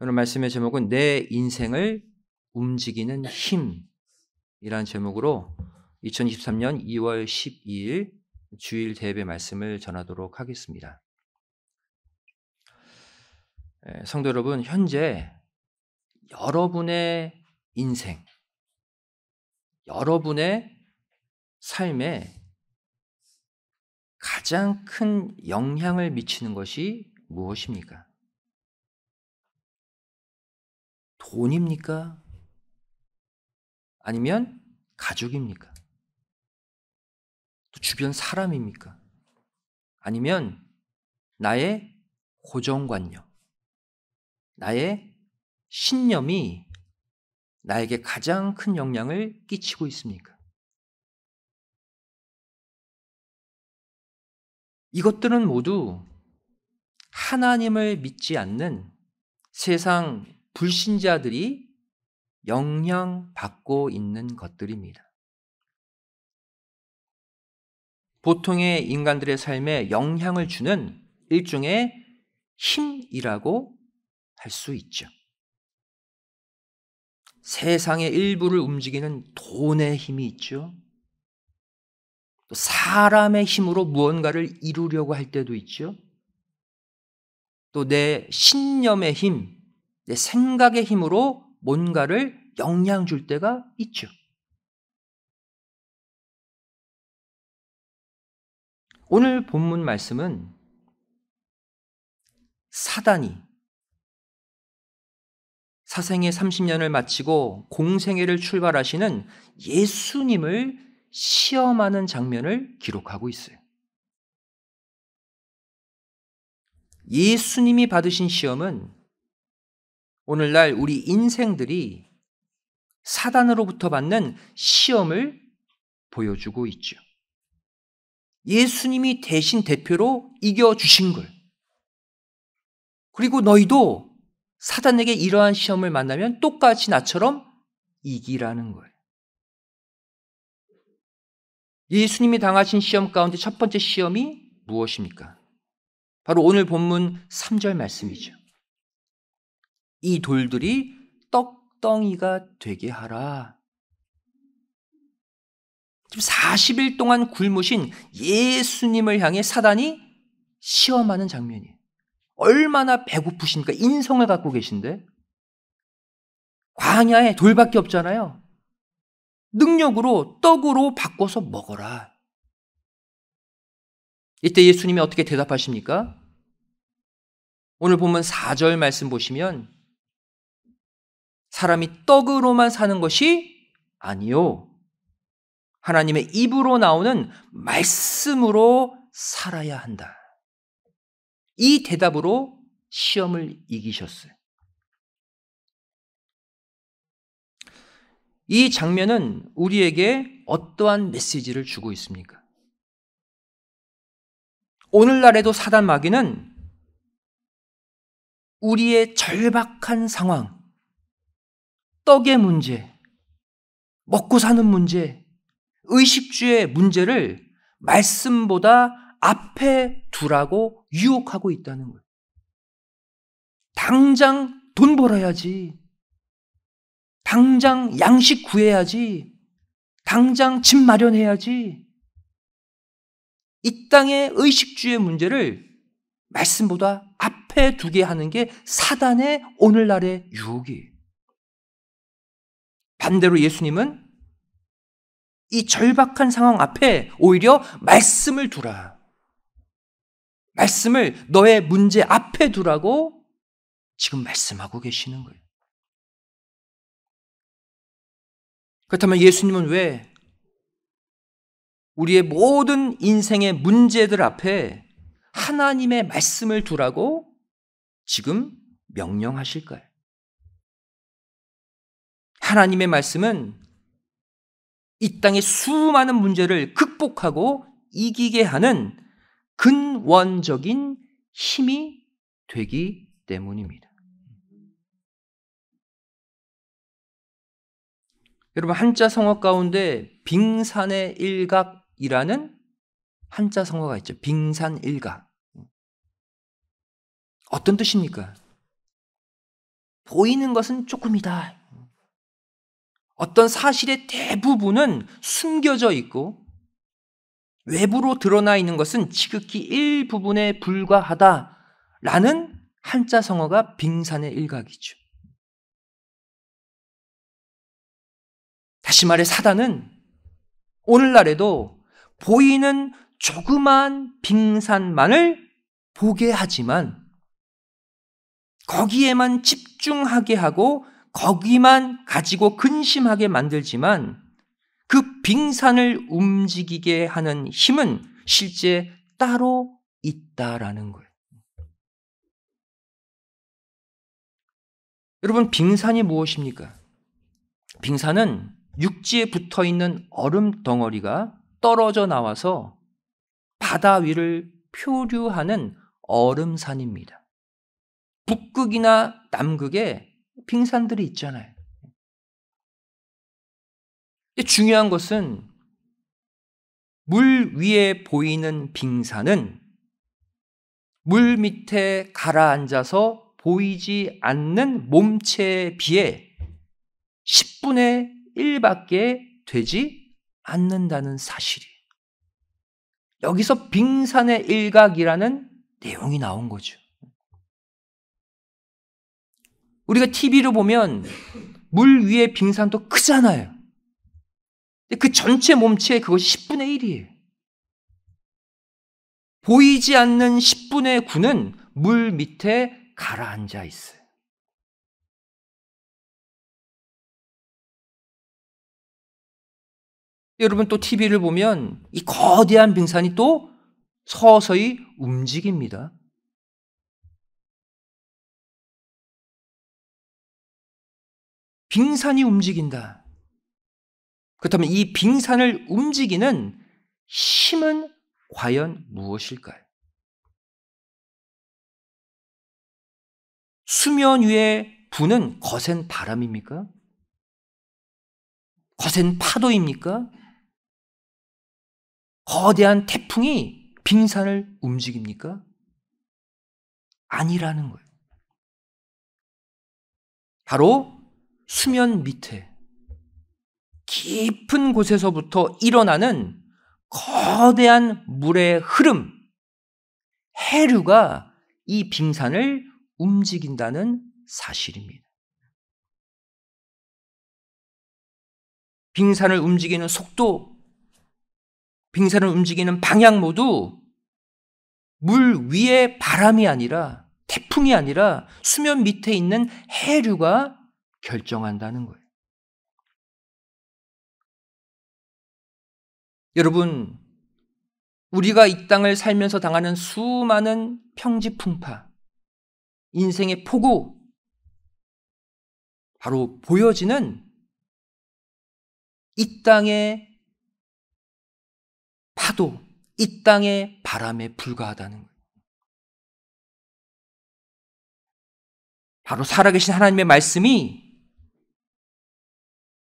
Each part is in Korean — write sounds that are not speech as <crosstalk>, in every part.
오늘 말씀의 제목은 내 인생을 움직이는 힘이라는 제목으로 2023년 2월 12일 주일 대회 말씀을 전하도록 하겠습니다. 성도 여러분, 현재 여러분의 인생, 여러분의 삶에 가장 큰 영향을 미치는 것이 무엇입니까? 돈입니까? 아니면 가족입니까? 또 주변 사람입니까? 아니면 나의 고정관념, 나의 신념이 나에게 가장 큰 영향을 끼치고 있습니까? 이것들은 모두 하나님을 믿지 않는 세상 불신자들이 영향받고 있는 것들입니다. 보통의 인간들의 삶에 영향을 주는 일종의 힘이라고 할 수 있죠. 세상의 일부를 움직이는 돈의 힘이 있죠. 또 사람의 힘으로 무언가를 이루려고 할 때도 있죠. 또 내 신념의 힘, 내 생각의 힘으로 뭔가를 영향 줄 때가 있죠. 오늘 본문 말씀은 사단이 사생의 30년을 마치고 공생애를 출발하시는 예수님을 시험하는 장면을 기록하고 있어요. 예수님이 받으신 시험은 오늘날 우리 인생들이 사단으로부터 받는 시험을 보여주고 있죠. 예수님이 대신 대표로 이겨주신 걸. 그리고 너희도 사단에게 이러한 시험을 만나면 똑같이 나처럼 이기라는 거 예수님이 당하신 시험 가운데 첫 번째 시험이 무엇입니까? 바로 오늘 본문 3절 말씀이죠. 이 돌들이 떡덩이가 되게 하라. 지금 40일 동안 굶으신 예수님을 향해 사단이 시험하는 장면이에요. 얼마나 배고프신가 인성을 갖고 계신데 광야에 돌밖에 없잖아요. 능력으로 떡으로 바꿔서 먹어라. 이때 예수님이 어떻게 대답하십니까? 오늘 보면 4절 말씀 보시면 사람이 떡으로만 사는 것이 아니요. 하나님의 입으로 나오는 말씀으로 살아야 한다. 이 대답으로 시험을 이기셨어요. 이 장면은 우리에게 어떠한 메시지를 주고 있습니까? 오늘날에도 사단 마귀는 우리의 절박한 상황, 떡의 문제, 먹고 사는 문제, 의식주의 문제를 말씀보다 앞에 두라고 유혹하고 있다는 거예요. 당장 돈 벌어야지. 당장 양식 구해야지. 당장 집 마련해야지. 이 땅의 의식주의 문제를 말씀보다 앞에 두게 하는 게 사단의 오늘날의 유혹이에요. 반대로 예수님은 이 절박한 상황 앞에 오히려 말씀을 두라. 말씀을 너의 문제 앞에 두라고 지금 말씀하고 계시는 거예요. 그렇다면 예수님은 왜 우리의 모든 인생의 문제들 앞에 하나님의 말씀을 두라고 지금 명령하실까요? 하나님의 말씀은 이 땅의 수많은 문제를 극복하고 이기게 하는 근원적인 힘이 되기 때문입니다. 여러분 한자 성어 가운데 빙산의 일각이라는 한자 성어가 있죠. 빙산 일각. 어떤 뜻입니까? 보이는 것은 조금이다. 어떤 사실의 대부분은 숨겨져 있고 외부로 드러나 있는 것은 지극히 일부분에 불과하다라는 한자 성어가 빙산의 일각이죠. 다시 말해 사단은 오늘날에도 보이는 조그만 빙산만을 보게 하지만 거기에만 집중하게 하고 거기만 가지고 근심하게 만들지만 그 빙산을 움직이게 하는 힘은 실제 따로 있다라는 거예요. 여러분, 빙산이 무엇입니까? 빙산은 육지에 붙어 있는 얼음 덩어리가 떨어져 나와서 바다 위를 표류하는 얼음산입니다. 북극이나 남극에 빙산들이 있잖아요. 중요한 것은 물 위에 보이는 빙산은 물 밑에 가라앉아서 보이지 않는 몸체에 비해 10분의 1밖에 되지 않는다는 사실이에요. 여기서 빙산의 일각이라는 내용이 나온 거죠. 우리가 TV로 보면 물 위에 빙산도 크잖아요. 그 전체 몸체의 그것이 10분의 1이에요. 보이지 않는 10분의 9는 물 밑에 가라앉아 있어요. 여러분 또 TV를 보면 이 거대한 빙산이 또 서서히 움직입니다. 빙산이 움직인다. 그렇다면 이 빙산을 움직이는 힘은 과연 무엇일까요? 수면 위에 부는 거센 바람입니까? 거센 파도입니까? 거대한 태풍이 빙산을 움직입니까? 아니라는 거예요. 바로 수면 밑에 깊은 곳에서부터 일어나는 거대한 물의 흐름, 해류가 이 빙산을 움직인다는 사실입니다. 빙산을 움직이는 속도, 빙산을 움직이는 방향 모두 물 위에 바람이 아니라 태풍이 아니라 수면 밑에 있는 해류가 결정한다는 거예요. 여러분, 우리가 이 땅을 살면서 당하는 수많은 평지풍파, 인생의 폭우, 바로 보여지는 이 땅의 파도, 이 땅의 바람에 불과하다는 거예요. 바로 살아계신 하나님의 말씀이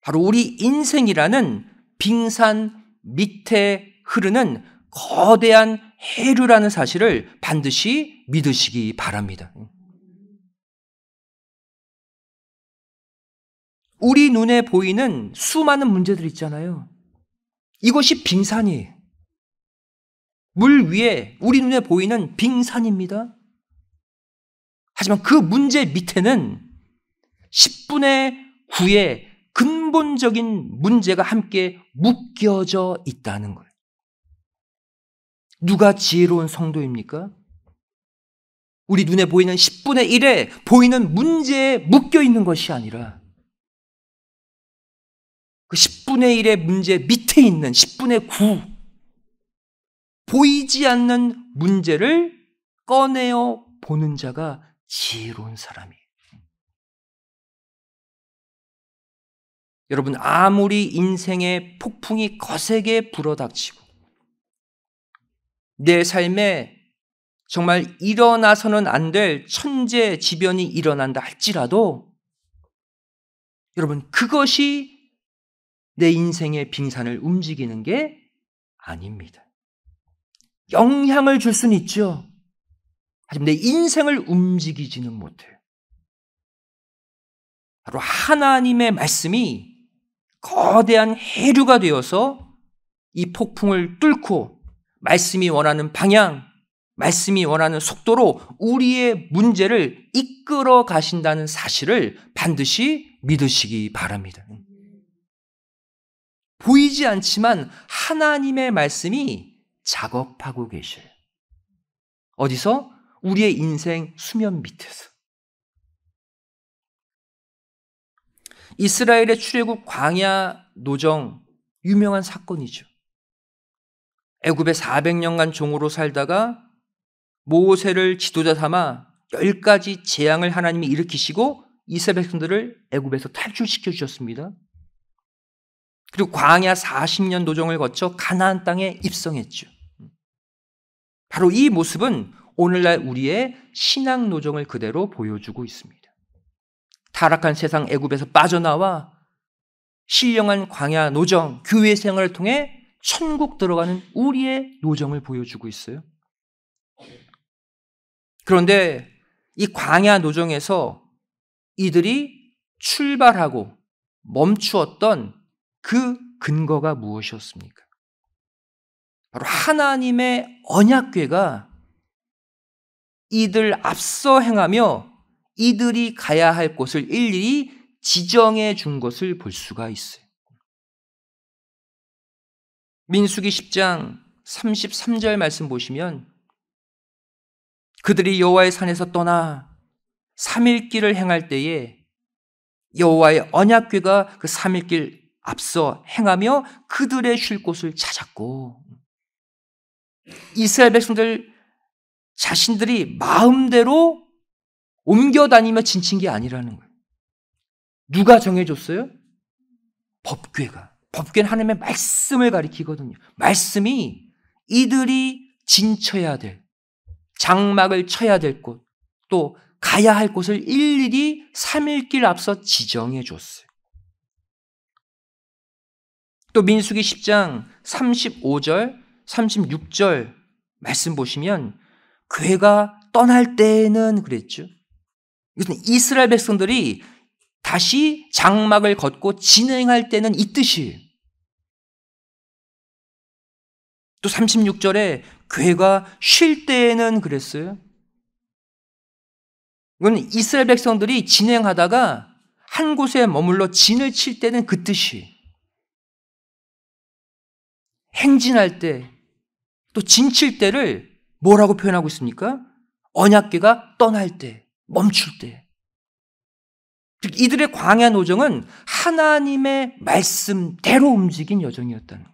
바로 우리 인생이라는 빙산 밑에 흐르는 거대한 해류라는 사실을 반드시 믿으시기 바랍니다. 우리 눈에 보이는 수많은 문제들 있잖아요. 이것이 빙산이물 위에 우리 눈에 보이는 빙산입니다. 하지만 그 문제 밑에는 10분의 9의 근본적인 문제가 함께 묶여져 있다는 거예요. 누가 지혜로운 성도입니까? 우리 눈에 보이는 10분의 1에 보이는 문제에 묶여 있는 것이 아니라 그 10분의 1의 문제 밑에 있는 10분의 9 보이지 않는 문제를 꺼내어 보는 자가 지혜로운 사람이 여러분 아무리 인생의 폭풍이 거세게 불어닥치고 내 삶에 정말 일어나서는 안 될 천재지변이 일어난다 할지라도 여러분 그것이 내 인생의 빙산을 움직이는 게 아닙니다. 영향을 줄 수는 있죠. 하지만 내 인생을 움직이지는 못해요. 바로 하나님의 말씀이 거대한 해류가 되어서 이 폭풍을 뚫고 말씀이 원하는 방향, 말씀이 원하는 속도로 우리의 문제를 이끌어 가신다는 사실을 반드시 믿으시기 바랍니다. 보이지 않지만 하나님의 말씀이 작업하고 계셔요. 어디서? 우리의 인생 수면 밑에서. 이스라엘의 출애굽 광야 노정 유명한 사건이죠. 애굽에 400년간 종으로 살다가 모세를 지도자 삼아 10가지 재앙을 하나님이 일으키시고 이스라엘 백성들을 애굽에서 탈출시켜 주셨습니다. 그리고 광야 40년 노정을 거쳐 가나안 땅에 입성했죠. 바로 이 모습은 오늘날 우리의 신앙 노정을 그대로 보여주고 있습니다. 타락한 세상 애굽에서 빠져나와 신령한 광야 노정, 교회 생활을 통해 천국 들어가는 우리의 노정을 보여주고 있어요. 그런데 이 광야 노정에서 이들이 출발하고 멈추었던 그 근거가 무엇이었습니까? 바로 하나님의 언약궤가 이들 앞서 행하며 이들이 가야 할 곳을 일일이 지정해 준 것을 볼 수가 있어요. 민수기 10장 33절 말씀 보시면 그들이 여호와의 산에서 떠나 3일 길을 행할 때에 여호와의 언약궤가 그 3일 길 앞서 행하며 그들의 쉴 곳을 찾았고 이스라엘 백성들 자신들이 마음대로 옮겨 다니며 진친 게 아니라는 거예요. 누가 정해줬어요? 법궤가. 법궤는 하나님의 말씀을 가리키거든요. 말씀이 이들이 진쳐야 될, 장막을 쳐야 될 곳, 또 가야 할 곳을 일일이 3일길 앞서 지정해 줬어요. 또 민수기 10장 35절, 36절 말씀 보시면 괴가 떠날 때는 그랬죠. 이것은 이스라엘 백성들이 다시 장막을 걷고 진행할 때는 이뜻이또 36절에 괴가 쉴 때에는 그랬어요. 이건 이스라엘 백성들이 진행하다가 한 곳에 머물러 진을 칠 때는 그 뜻이 행진할 때 또 진칠 때를 뭐라고 표현하고 있습니까? 언약궤가 떠날 때 멈출 때. 즉, 이들의 광야 노정은 하나님의 말씀대로 움직인 여정이었다는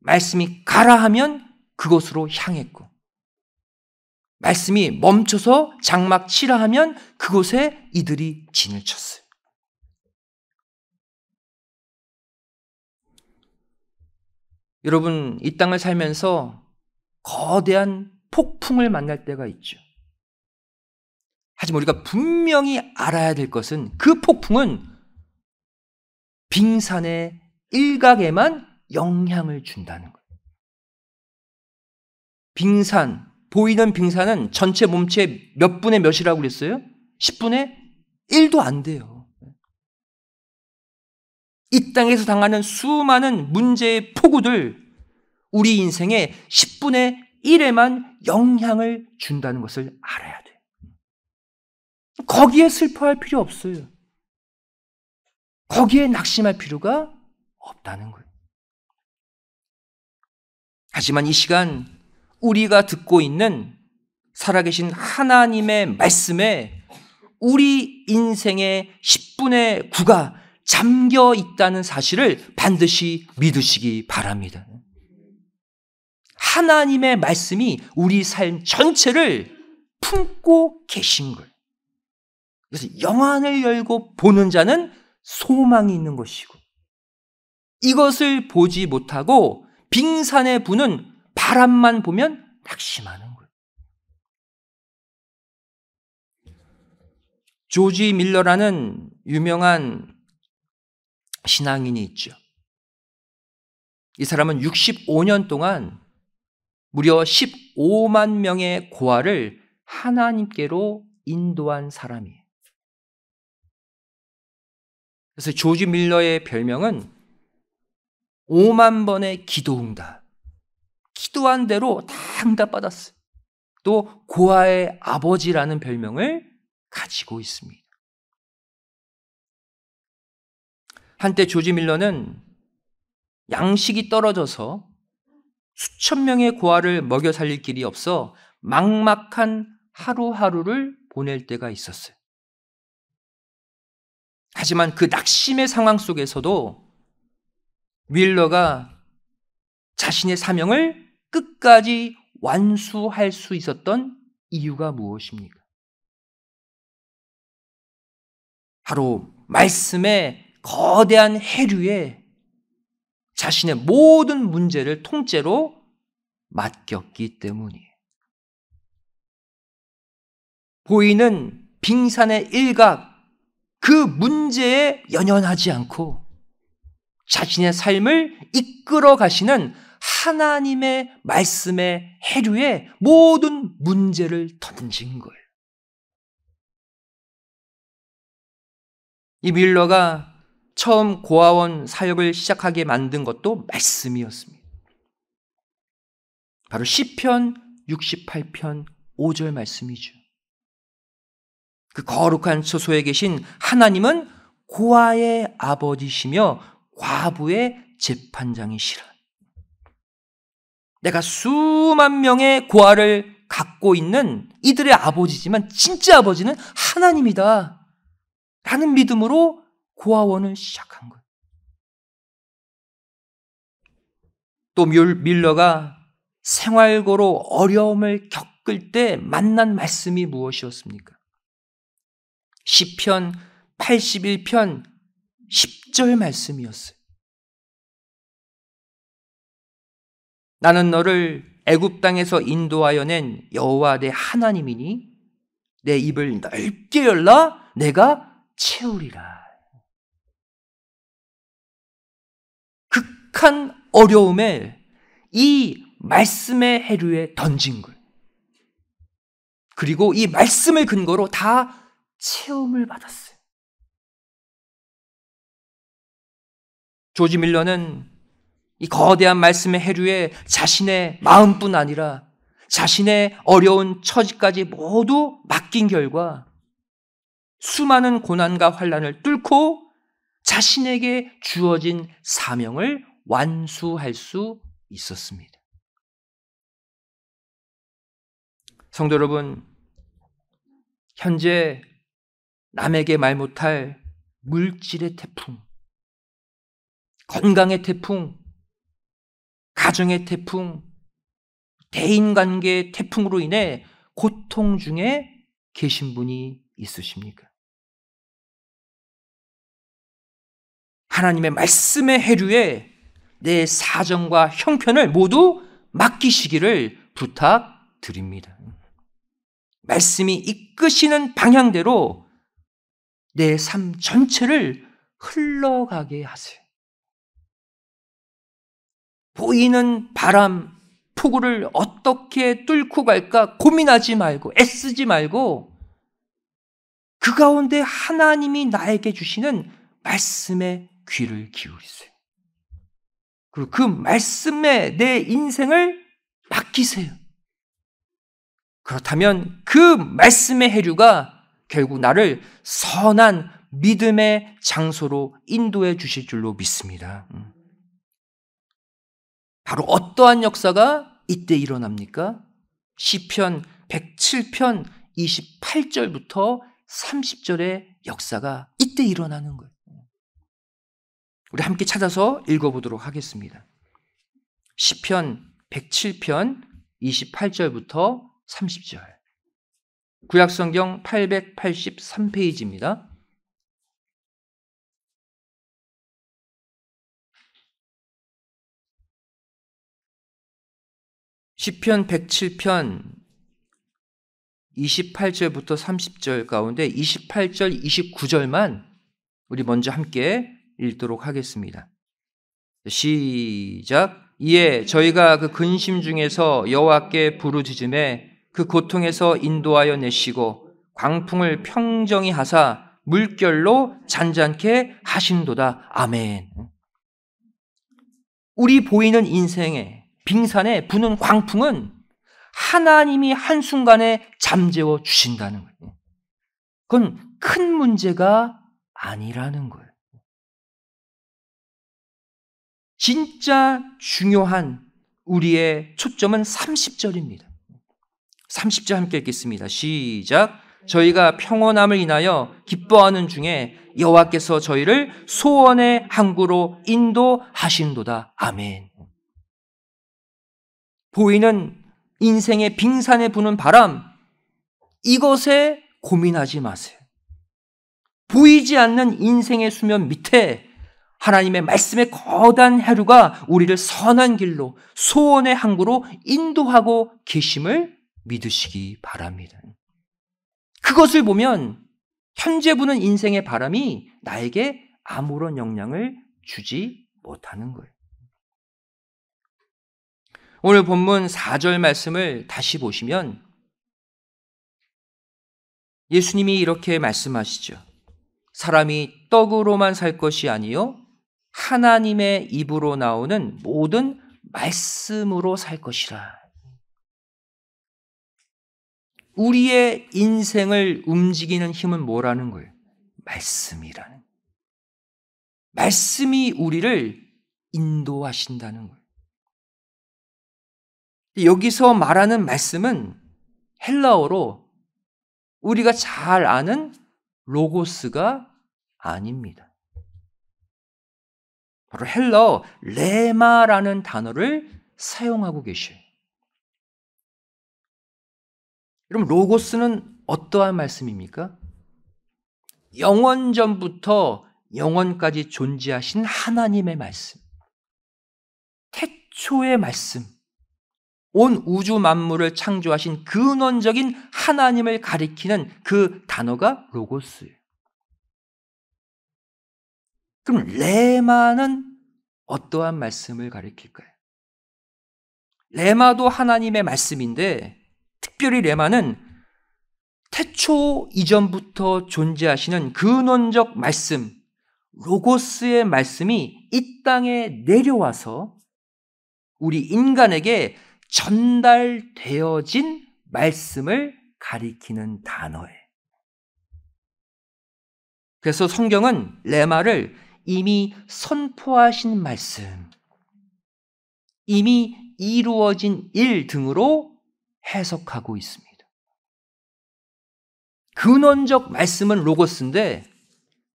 말씀이 가라 하면 그곳으로 향했고, 말씀이 멈춰서 장막 치라 하면 그곳에 이들이 진을 쳤어요. 여러분, 이 땅을 살면서 거대한 폭풍을 만날 때가 있죠. 하지만 우리가 분명히 알아야 될 것은 그 폭풍은 빙산의 일각에만 영향을 준다는 거예요. 빙산, 보이는 빙산은 전체 몸체 몇 분의 몇이라고 그랬어요? 10분의 1도 안 돼요. 이 땅에서 당하는 수많은 문제의 폭우들, 우리 인생의 10분의 1에만 영향을 준다는 것을 알아야 돼요. 거기에 슬퍼할 필요 없어요. 거기에 낙심할 필요가 없다는 거예요. 하지만 이 시간 우리가 듣고 있는 살아계신 하나님의 말씀에 우리 인생의 10분의 9가 잠겨 있다는 사실을 반드시 믿으시기 바랍니다. 하나님의 말씀이 우리 삶 전체를 품고 계신 거예요. 그래서 영안을 열고 보는 자는 소망이 있는 것이고 이것을 보지 못하고 빙산에 부는 바람만 보면 낙심하는 거예요. 조지 밀러라는 유명한 신앙인이 있죠. 이 사람은 65년 동안 무려 15만 명의 고아를 하나님께로 인도한 사람이에요. 그래서 조지 밀러의 별명은 5만 번의 기도 응답. 기도한 대로 다 응답받았어요. 또 고아의 아버지라는 별명을 가지고 있습니다. 한때 조지 밀러는 양식이 떨어져서 수천 명의 고아를 먹여 살릴 길이 없어 막막한 하루하루를 보낼 때가 있었어요. 하지만 그 낙심의 상황 속에서도 윌러가 자신의 사명을 끝까지 완수할 수 있었던 이유가 무엇입니까? 바로 말씀의 거대한 해류에 자신의 모든 문제를 통째로 맡겼기 때문이에요. 보이는 빙산의 일각, 그 문제에 연연하지 않고 자신의 삶을 이끌어 가시는 하나님의 말씀의 해류에 모든 문제를 던진 거예요. 이 밀러가 처음 고아원 사역을 시작하게 만든 것도 말씀이었습니다. 바로 시편 68편 5절 말씀이죠. 그 거룩한 처소에 계신 하나님은 고아의 아버지시며 과부의 재판장이시라. 내가 수만 명의 고아를 갖고 있는 이들의 아버지지만 진짜 아버지는 하나님이다. 라는 믿음으로 고아원을 시작한 거예요. 또 밀러가 생활고로 어려움을 겪을 때 만난 말씀이 무엇이었습니까? 시편 81편 10절 말씀이었어요. 나는 너를 애굽 땅에서 인도하여 낸 여호와 내 하나님이니 내 입을 넓게 열라 내가 채우리라. 극한 어려움에 이 말씀의 해류에 던진 걸. 그리고 이 말씀을 근거로 다 체험을 받았어요. 조지 밀러는 이 거대한 말씀의 해류에 자신의 마음뿐 아니라 자신의 어려운 처지까지 모두 맡긴 결과 수많은 고난과 환란을 뚫고 자신에게 주어진 사명을 완수할 수 있었습니다. 성도 여러분, 현재 남에게 말 못할 물질의 태풍, 건강의 태풍, 가정의 태풍, 대인관계의 태풍으로 인해 고통 중에 계신 분이 있으십니까? 하나님의 말씀의 해류에 내 사정과 형편을 모두 맡기시기를 부탁드립니다. 말씀이 이끄시는 방향대로 내삶 전체를 흘러가게 하세요. 보이는 바람, 폭우를 어떻게 뚫고 갈까 고민하지 말고 애쓰지 말고 그 가운데 하나님이 나에게 주시는 말씀에 귀를 기울이세요. 그리고 그 말씀에 내 인생을 맡기세요. 그렇다면 그 말씀의 해류가 결국 나를 선한 믿음의 장소로 인도해 주실 줄로 믿습니다. 음. 바로 어떠한 역사가 이때 일어납니까? 시편 107편 28절부터 30절의 역사가 이때 일어나는 거예요. 우리 함께 찾아서 읽어보도록 하겠습니다. 시편 107편 28절부터 30절. 구약성경 883페이지입니다. 1 0편 107편 28절부터 30절 가운데 28절, 29절만 우리 먼저 함께 읽도록 하겠습니다. 시작. 이에 저희가 그 근심 중에서 여호와께 부르짖음에 그 고통에서 인도하여 내시고 광풍을 평정히 하사 물결로 잔잔케 하신도다. 아멘. 우리 보이는 인생에 빙산에 부는 광풍은 하나님이 한순간에 잠재워 주신다는 거예요. 그건 큰 문제가 아니라는 거예요. 진짜 중요한 우리의 초점은 30절입니다. 30절 함께 읽겠습니다. 시작. 저희가 평온함을 인하여 기뻐하는 중에 여호와께서 저희를 소원의 항구로 인도하신도다. 아멘. 보이는 인생의 빙산에 부는 바람 이것에 고민하지 마세요. 보이지 않는 인생의 수면 밑에 하나님의 말씀의 거대 해류가 우리를 선한 길로 소원의 항구로 인도하고 계심을 믿으시기 바랍니다. 그것을 보면 현재 부는 인생의 바람이 나에게 아무런 영향을 주지 못하는 거예요. 오늘 본문 4절 말씀을 다시 보시면 예수님이 이렇게 말씀하시죠. 사람이 떡으로만 살 것이 아니요 하나님의 입으로 나오는 모든 말씀으로 살 것이라. 우리의 인생을 움직이는 힘은 뭐라는 거예요? 말씀이라는. 말씀이 우리를 인도하신다는 거예요. 여기서 말하는 말씀은 헬라어로 우리가 잘 아는 로고스가 아닙니다. 바로 헬라어 레마라는 단어를 사용하고 계셔요. 여러분 로고스는 어떠한 말씀입니까? 영원 전부터 영원까지 존재하신 하나님의 말씀. 태초의 말씀. 온 우주 만물을 창조하신 그 근원적인 하나님을 가리키는 그 단어가 로고스예요. 그럼 레마는 어떠한 말씀을 가리킬까요? 레마도 하나님의 말씀인데 특별히 레마는 태초 이전부터 존재하시는 근원적 말씀, 로고스의 말씀이 이 땅에 내려와서 우리 인간에게 전달되어진 말씀을 가리키는 단어예요. 그래서 성경은 레마를 이미 선포하신 말씀, 이미 이루어진 일 등으로 해석하고 있습니다. 근원적 말씀은 로고스인데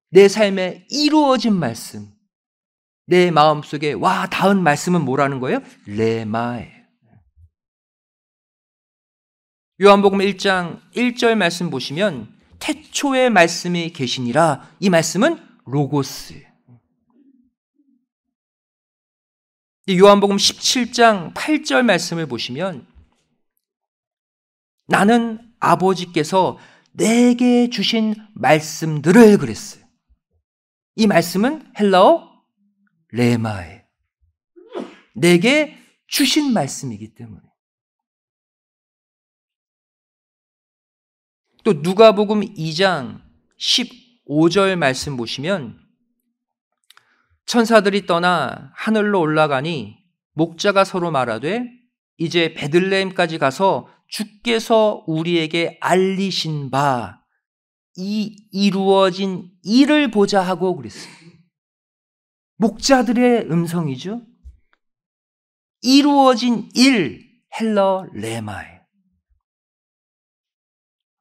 내 삶에 이루어진 말씀, 내 마음속에 와 닿은 말씀은 뭐라는 거예요? 레마예요. 요한복음 1장 1절 말씀 보시면 태초의 말씀이 계시니라 이 말씀은 로고스. 요한복음 17장 8절 말씀을 보시면 나는 아버지께서 내게 주신 말씀들을 그랬어요. 이 말씀은 헬라어 레마에 내게 주신 말씀이기 때문에 또 누가복음 2장 15절 말씀 보시면 천사들이 떠나 하늘로 올라가니 목자가 서로 말하되 이제 베들레헴까지 가서 주께서 우리에게 알리신 바 이 이루어진 일을 보자 하고 그랬어요. 목자들의 음성이죠. 이루어진 일 헬러 레마에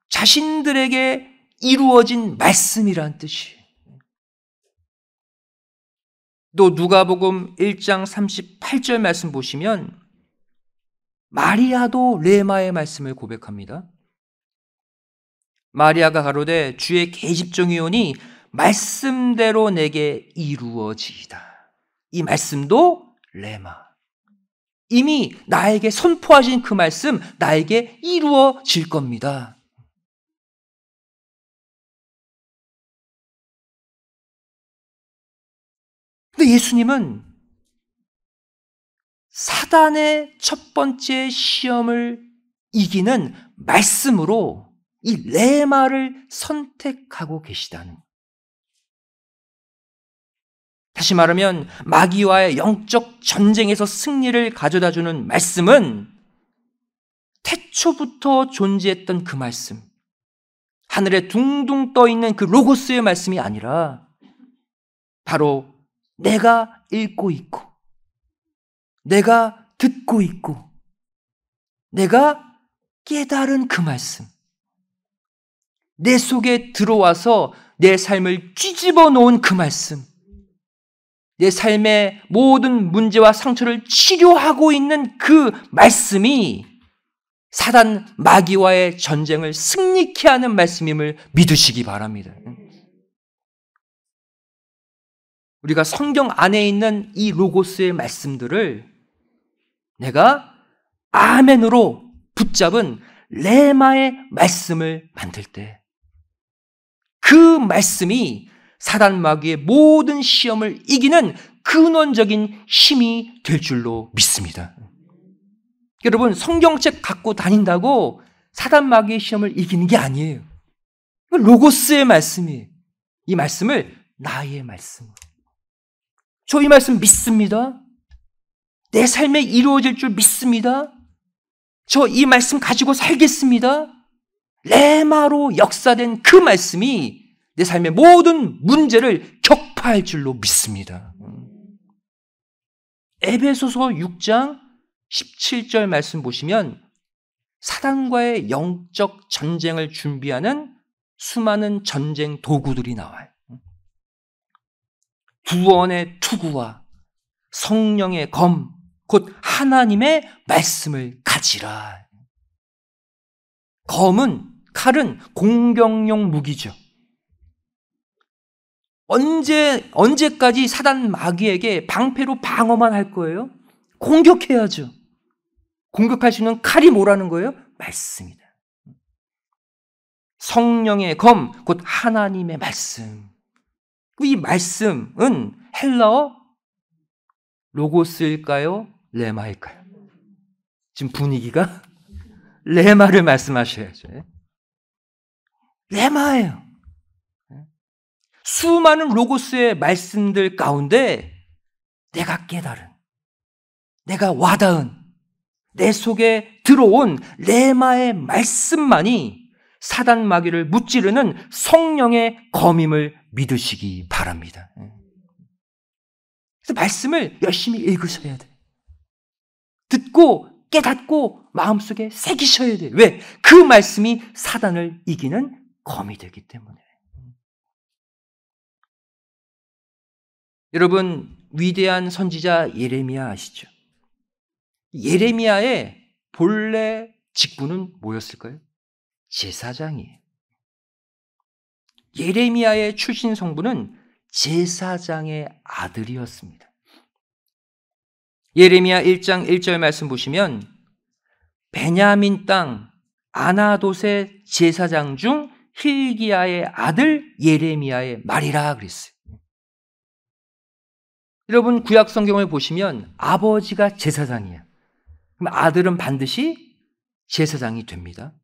자신들에게 이루어진 말씀이란 뜻이. 또 누가복음 1장 38절 말씀 보시면 마리아도 레마의 말씀을 고백합니다. 마리아가 가로되 주의 계집종이 오니 말씀대로 내게 이루어지이다. 이 말씀도 레마. 이미 나에게 선포하신 그 말씀 나에게 이루어질 겁니다. 근데 예수님은 사단의 첫 번째 시험을 이기는 말씀으로 이 레마를 선택하고 계시다는 다시 말하면 마귀와의 영적 전쟁에서 승리를 가져다 주는 말씀은 태초부터 존재했던 그 말씀, 하늘에 둥둥 떠 있는 그 로고스의 말씀이 아니라 바로 내가 읽고 있고 내가 듣고 있고 내가 깨달은 그 말씀. 내 속에 들어와서 내 삶을 뒤집어 놓은 그 말씀. 내 삶의 모든 문제와 상처를 치료하고 있는 그 말씀이 사단 마귀와의 전쟁을 승리케 하는 말씀임을 믿으시기 바랍니다. 우리가 성경 안에 있는 이 로고스의 말씀들을 내가 아멘으로 붙잡은 레마의 말씀을 만들 때 그 말씀이 사단 마귀의 모든 시험을 이기는 근원적인 힘이 될 줄로 믿습니다. 여러분 성경책 갖고 다닌다고 사단 마귀의 시험을 이기는 게 아니에요. 로고스의 말씀이 이 말씀을 나의 말씀. 저이 말씀 믿습니다. 내 삶에 이루어질 줄 믿습니다. 저 이 말씀 가지고 살겠습니다. 레마로 역사된 그 말씀이 내 삶의 모든 문제를 격파할 줄로 믿습니다. 에베소서 6장 17절 말씀 보시면 사단과의 영적 전쟁을 준비하는 수많은 전쟁 도구들이 나와요. 구원의 투구와 성령의 검, 곧 하나님의 말씀을 가지라. 검은 칼은 공격용 무기죠. 언제 언제까지 사단 마귀에게 방패로 방어만 할 거예요? 공격해야죠. 공격할 수 있는 칼이 뭐라는 거예요? 말씀이다. 성령의 검, 곧 하나님의 말씀. 이 말씀은 헬라어 로고스일까요? 레마일까요? 지금 분위기가 <laughs> 레마를 말씀하셔야죠. 레마예요. 수많은 로고스의 말씀들 가운데 내가 깨달은, 내가 와닿은, 내 속에 들어온 레마의 말씀만이 사단 마귀를 무찌르는 성령의 검임을 믿으시기 바랍니다. 그래서 말씀을 열심히 읽으셔야 돼요. 듣고 깨닫고 마음속에 새기셔야 돼요. 왜? 그 말씀이 사단을 이기는 검이 되기 때문에. 여러분 위대한 선지자 예레미야 아시죠? 예레미야의 본래 직분은 뭐였을까요? 제사장이에요. 예레미야의 출신 성분은 제사장의 아들이었습니다. 예레미야 1장 1절 말씀 보시면 베냐민 땅 아나돗의 제사장 중 힐기야의 아들 예레미야의 말이라 그랬어요. 여러분 구약 성경을 보시면 아버지가 제사장이야. 그럼 아들은 반드시 제사장이 됩니다.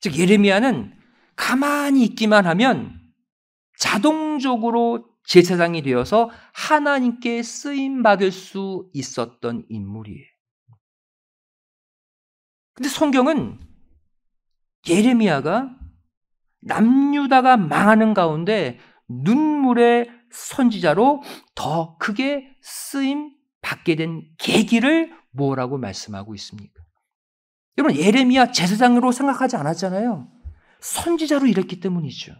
즉 예레미야는 가만히 있기만 하면 자동적으로 제사장이 되어서 하나님께 쓰임 받을 수 있었던 인물이에요. 근데 성경은 예레미야가 남유다가 망하는 가운데 눈물의 선지자로 더 크게 쓰임 받게 된 계기를 뭐라고 말씀하고 있습니까? 여러분 예레미야 제사장으로 생각하지 않았잖아요. 선지자로 일했기 때문이죠.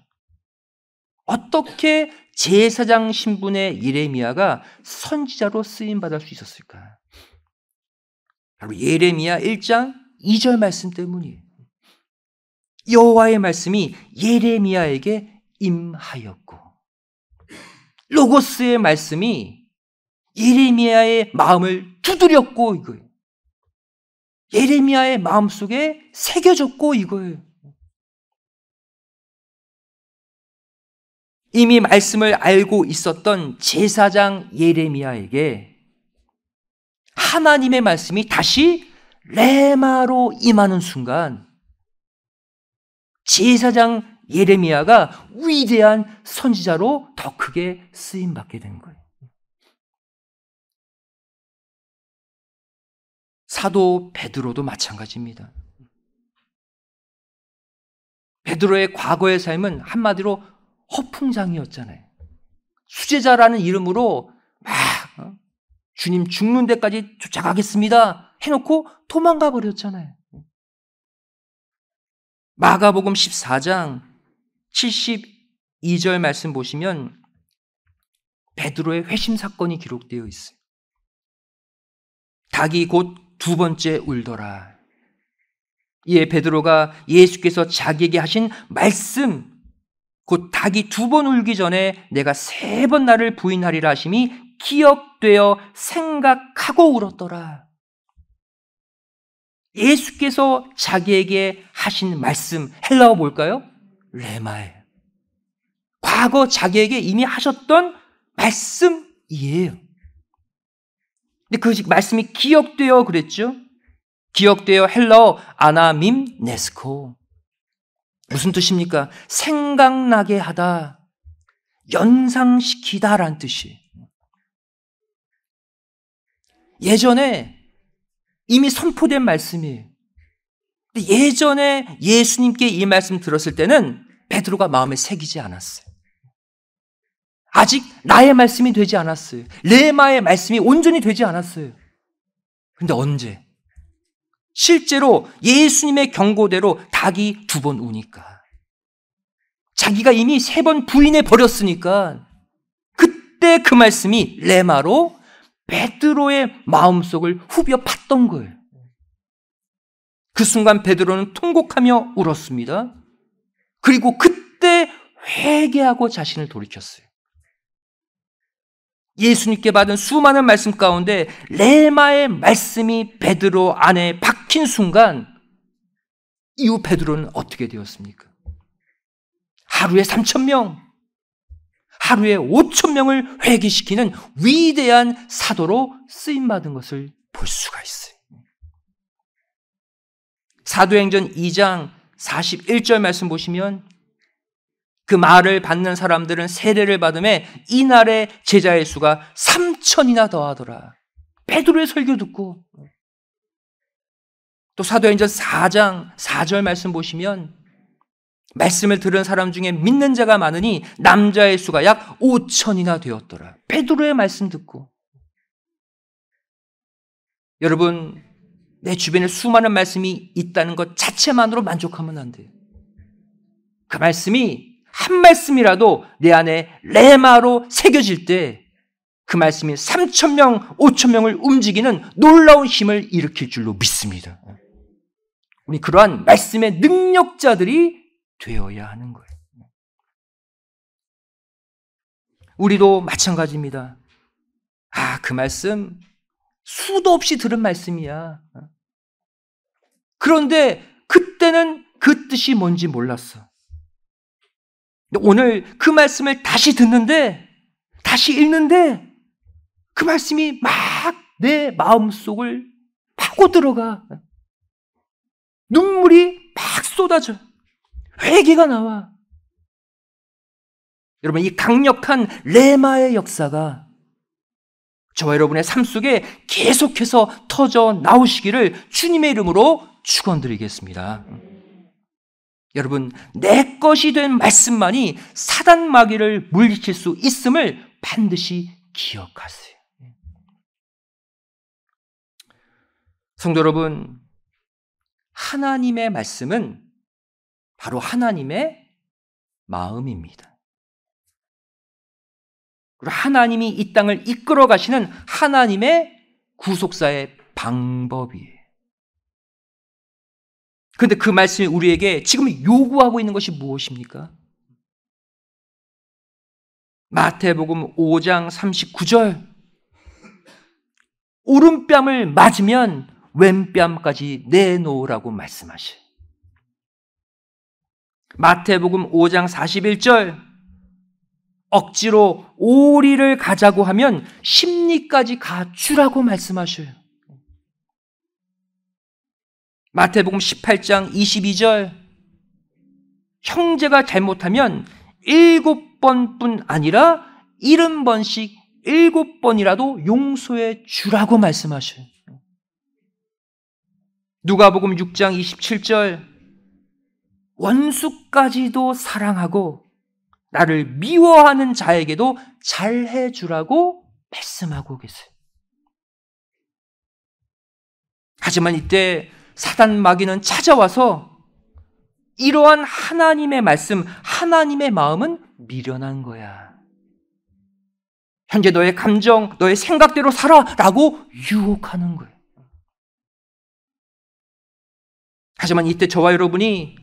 어떻게 제사장 신분의 예레미야가 선지자로 쓰임 받을 수 있었을까? 바로 예레미야 1장 2절 말씀 때문이에요. 여호와의 말씀이 예레미야에게 임하였고 로고스의 말씀이 예레미야의 마음을 두드렸고 이거예요. 예레미야의 마음속에 새겨졌고 이거예요. 이미 말씀을 알고 있었던 제사장 예레미야에게 하나님의 말씀이 다시 레마로 임하는 순간 제사장 예레미야가 위대한 선지자로 더 크게 쓰임 받게 된 거예요. 사도 베드로도 마찬가지입니다. 베드로의 과거의 삶은 한마디로 허풍장이었잖아요. 수제자라는 이름으로 막 어? 주님 죽는 데까지 쫓아가겠습니다 해놓고 도망가 버렸잖아요. 마가복음 14장 72절 말씀 보시면 베드로의 회심 사건이 기록되어 있어요. 닭이 곧 두 번째 울더라. 이에 베드로가 예수께서 자기에게 하신 말씀 곧 닭이 두 번 울기 전에 내가 세 번 나를 부인하리라 하심이 기억되어 생각하고 울었더라. 예수께서 자기에게 하신 말씀 헬라어 뭘까요? 레마에 과거 자기에게 이미 하셨던 말씀이에요. 근데 그 말씀이 기억되어 그랬죠? 기억되어 헬라어 아나밈 네스코. 무슨 뜻입니까? 생각나게 하다, 연상시키다 라는 뜻이. 예전에 이미 선포된 말씀이에요. 예전에 예수님께 이 말씀 들었을 때는 베드로가 마음에 새기지 않았어요. 아직 나의 말씀이 되지 않았어요. 레마의 말씀이 온전히 되지 않았어요. 근데 언제? 실제로 예수님의 경고대로 닭이 두 번 우니까 자기가 이미 세 번 부인해 버렸으니까 그때 그 말씀이 레마로 베드로의 마음속을 후벼 팠던 거예요. 그 순간 베드로는 통곡하며 울었습니다. 그리고 그때 회개하고 자신을 돌이켰어요. 예수님께 받은 수많은 말씀 가운데 레마의 말씀이 베드로 안에 박 탁친 순간 이후 페드로는 어떻게 되었습니까? 하루에 3천 명, 하루에 5천 명을 회개시키는 위대한 사도로 쓰임 받은 것을 볼 수가 있어요. 사도행전 2장 41절 말씀 보시면 그 말을 받는 사람들은 세례를 받음에 이날의 제자의 수가 3천이나 더하더라. 베드로의 설교 듣고 또 사도행전 4장 4절 말씀 보시면 말씀을 들은 사람 중에 믿는 자가 많으니 남자의 수가 약 5천이나 되었더라. 베드로의 말씀 듣고 여러분 내 주변에 수많은 말씀이 있다는 것 자체만으로 만족하면 안 돼요. 그 말씀이 한 말씀이라도 내 안에 레마로 새겨질 때 그 말씀이 3천명, 5천명을 움직이는 놀라운 힘을 일으킬 줄로 믿습니다. 우리 그러한 말씀의 능력자들이 되어야 하는 거예요. 우리도 마찬가지입니다. 아, 그 말씀 수도 없이 들은 말씀이야. 그런데 그때는 그 뜻이 뭔지 몰랐어. 오늘 그 말씀을 다시 듣는데, 다시 읽는데, 그 말씀이 막 내 마음속을 파고 들어가. 눈물이 막 쏟아져. 회개가 나와. 여러분, 이 강력한 레마의 역사가 저와 여러분의 삶 속에 계속해서 터져 나오시기를 주님의 이름으로 축원드리겠습니다. 여러분, 내 것이 된 말씀만이 사단 마귀를 물리칠 수 있음을 반드시 기억하세요. 성도 여러분, 하나님의 말씀은 바로 하나님의 마음입니다. 그리고 하나님이 이 땅을 이끌어 가시는 하나님의 구속사의 방법이에요. 그런데 그 말씀이 우리에게 지금 요구하고 있는 것이 무엇입니까? 마태복음 5장 39절 오른뺨을 맞으면 왼뺨까지 내놓으라고 말씀하셔요. 마태복음 5장 41절 억지로 오리를 가자고 하면 심리까지 가추라고 말씀하셔요. 마태복음 18장 22절 형제가 잘못하면 일곱 번뿐 아니라 일흔 번씩 일곱 번이라도 용서해 주라고 말씀하셔요. 누가복음 6장 27절 원수까지도 사랑하고 나를 미워하는 자에게도 잘해 주라고 말씀하고 계세요. 하지만 이때 사단 마귀는 찾아와서 이러한 하나님의 말씀, 하나님의 마음은 미련한 거야. 현재 너의 감정, 너의 생각대로 살아라고 유혹하는 거야. 하지만 이때 저와 여러분이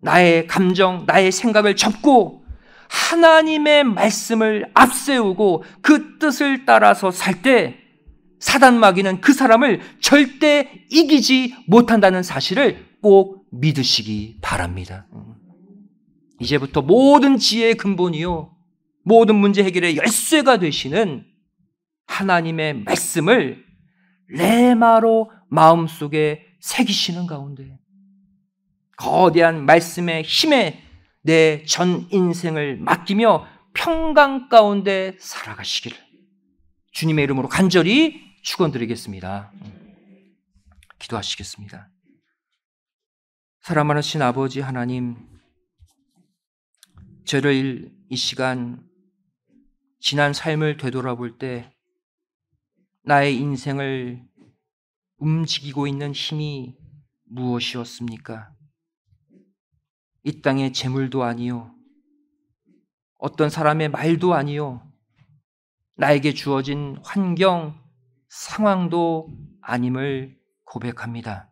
나의 감정, 나의 생각을 접고 하나님의 말씀을 앞세우고 그 뜻을 따라서 살 때 사단 마귀는 그 사람을 절대 이기지 못한다는 사실을 꼭 믿으시기 바랍니다. 이제부터 모든 지혜의 근본이요. 모든 문제 해결의 열쇠가 되시는 하나님의 말씀을 레마로 마음속에 새기시는 가운데 거대한 말씀의 힘에 내 전 인생을 맡기며 평강 가운데 살아가시기를 주님의 이름으로 간절히 축원드리겠습니다. 기도하시겠습니다. 사랑하신 아버지 하나님, 저를 이 시간 지난 삶을 되돌아볼 때 나의 인생을 움직이고 있는 힘이 무엇이었습니까? 이 땅의 재물도 아니요. 어떤 사람의 말도 아니요. 나에게 주어진 환경, 상황도 아님을 고백합니다.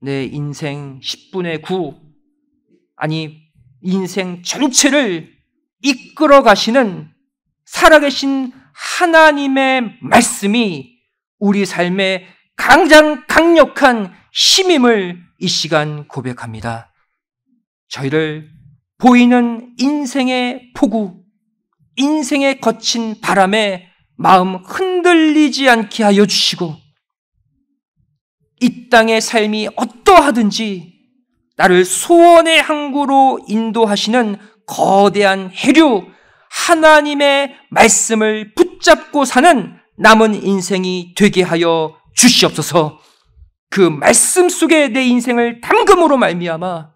내 인생 10분의 9, 아니, 인생 전체를 이끌어 가시는 살아계신 하나님의 말씀이 우리 삶의 가장 강력한 힘임을 이 시간 고백합니다. 저희를 보이는 인생의 폭우, 인생의 거친 바람에 마음 흔들리지 않게 하여 주시고 이 땅의 삶이 어떠하든지 나를 소원의 항구로 인도하시는 거대한 해류 하나님의 말씀을 붙잡고 사는 남은 인생이 되게 하여 주시옵소서. 그 말씀 속에 내 인생을 담금으로 말미암아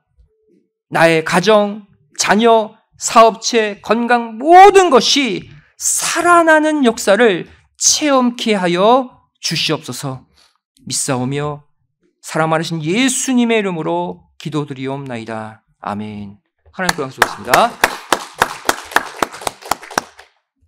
나의 가정, 자녀, 사업체, 건강 모든 것이 살아나는 역사를 체험케 하여 주시옵소서. 믿사오며 사랑하신 예수님의 이름으로 기도드리옵나이다. 아멘. 하나님 고맙습니다.